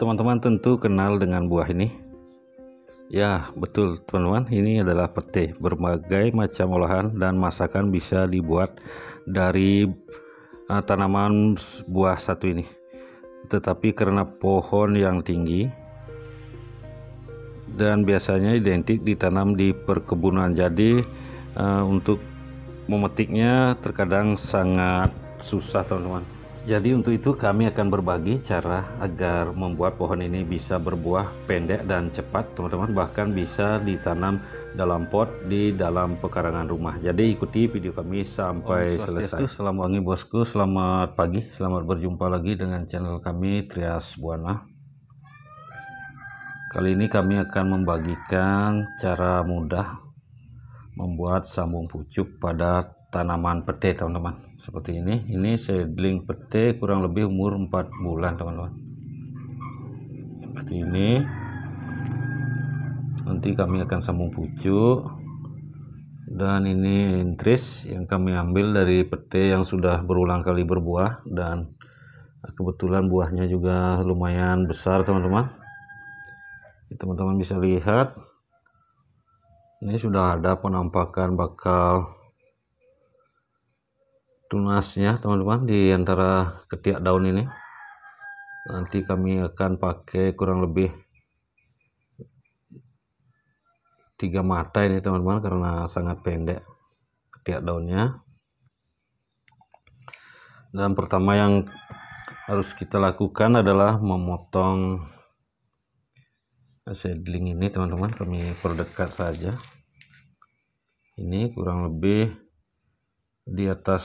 Teman-teman tentu kenal dengan buah ini. Ya, betul teman-teman, ini adalah pete. Berbagai macam olahan dan masakan bisa dibuat dari uh, tanaman buah satu ini. Tetapi karena pohon yang tinggi dan biasanya identik ditanam di perkebunan. Jadi uh, untuk memetiknya terkadang sangat susah teman-teman. Jadi untuk itu kami akan berbagi cara agar membuat pohon ini bisa berbuah pendek dan cepat teman-teman bahkan bisa ditanam dalam pot di dalam pekarangan rumah. Jadi ikuti video kami sampai Om selesai. Selamat pagi bosku, selamat pagi, selamat berjumpa lagi dengan channel kami Trias Buana. Kali ini kami akan membagikan cara mudah membuat sambung pucuk pada tanaman pete teman-teman seperti ini ini seedling pete kurang lebih umur 4 bulan teman-teman seperti ini nanti kami akan sambung pucuk dan ini intris yang kami ambil dari pete yang sudah berulang kali berbuah dan kebetulan buahnya juga lumayan besar teman-teman teman-teman bisa lihat ini sudah ada penampakan bakal tunasnya teman-teman di antara ketiak daun ini nanti kami akan pakai kurang lebih tiga mata ini teman-teman karena sangat pendek ketiak daunnya dan pertama yang harus kita lakukan adalah memotong seedling ini teman-teman kami perdekat saja ini kurang lebih di atas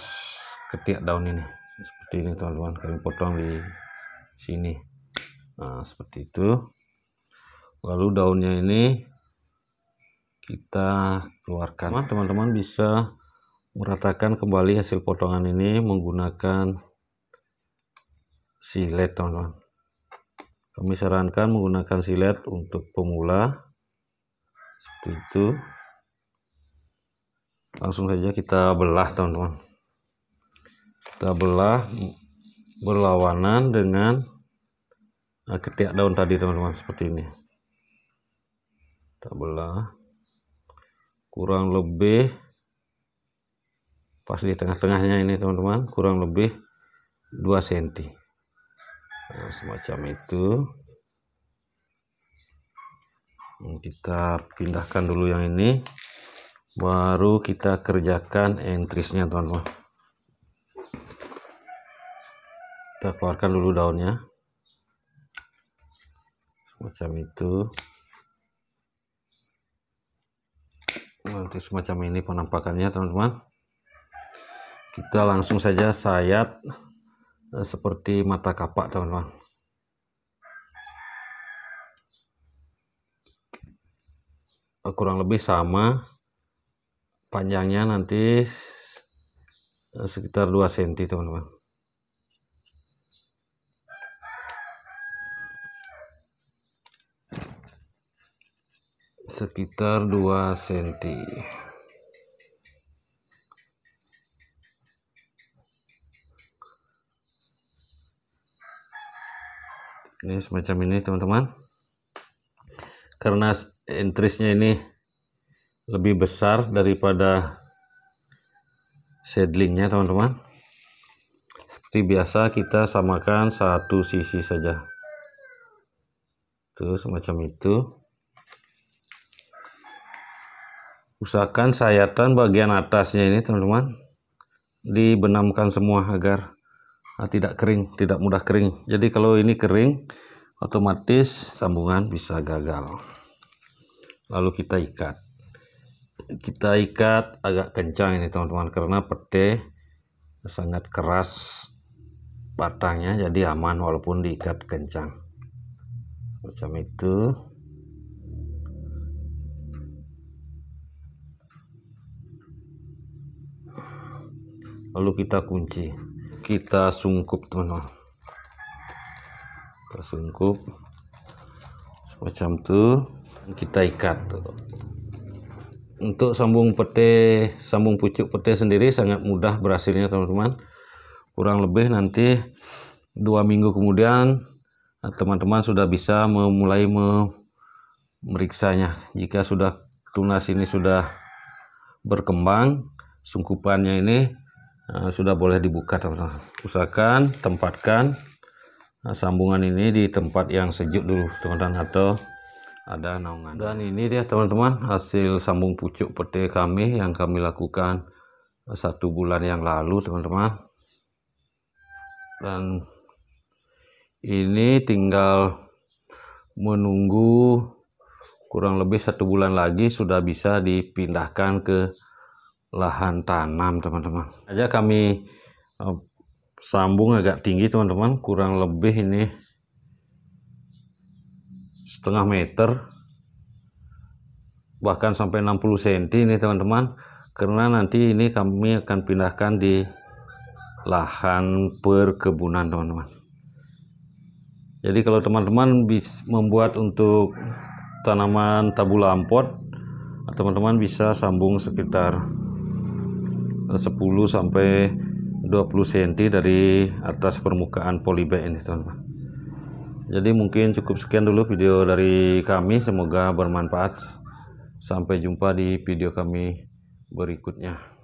ketiak daun ini seperti ini teman-teman kami potong di sini nah seperti itu lalu daunnya ini kita keluarkan nah, teman-teman bisa meratakan kembali hasil potongan ini menggunakan silet teman-teman kami sarankan menggunakan silet untuk pemula seperti itu langsung saja kita belah teman-teman kita belah berlawanan dengan eh, ketiak daun tadi teman-teman seperti ini kita belah kurang lebih pas di tengah-tengahnya ini teman-teman kurang lebih 2 cm nah, semacam itu kita pindahkan dulu yang ini baru kita kerjakan entrisnya teman-teman kita keluarkan dulu daunnya semacam itu nanti semacam ini penampakannya teman-teman kita langsung saja sayat eh, seperti mata kapak teman-teman eh, kurang lebih sama panjangnya nanti eh, sekitar 2 cm teman-teman sekitar 2 cm ini semacam ini teman-teman karena entrisnya ini lebih besar daripada sedlingnya teman-teman seperti biasa kita samakan satu sisi saja tuh semacam itu usahakan sayatan bagian atasnya ini teman-teman dibenamkan semua agar ah, tidak kering tidak mudah kering jadi kalau ini kering otomatis sambungan bisa gagal lalu kita ikat kita ikat agak kencang ini teman-teman karena pete sangat keras batangnya jadi aman walaupun diikat kencang macam itu lalu kita kunci kita sungkup teman-teman kita sungkup semacam itu kita ikat untuk sambung pete sambung pucuk pete sendiri sangat mudah berhasilnya teman-teman kurang lebih nanti dua minggu kemudian nah, teman-teman sudah bisa memulai memeriksanya jika sudah tunas ini sudah berkembang sungkupannya ini nah, sudah boleh dibuka teman-teman usahakan tempatkan nah, sambungan ini di tempat yang sejuk dulu teman-teman atau ada naungan dan ini dia teman-teman hasil sambung pucuk pete kami yang kami lakukan satu bulan yang lalu teman-teman dan ini tinggal menunggu kurang lebih satu bulan lagi sudah bisa dipindahkan ke lahan tanam teman-teman aja kami eh, sambung agak tinggi teman-teman kurang lebih ini setengah meter bahkan sampai 60 cm ini teman-teman karena nanti ini kami akan pindahkan di lahan perkebunan teman-teman jadi kalau teman-teman bisa membuat untuk tanaman tabu lampot teman-teman bisa sambung sekitar 10 sampai 20 cm dari atas permukaan polybag ini teman-teman jadi mungkin cukup sekian dulu video dari kami semoga bermanfaat sampai jumpa di video kami berikutnya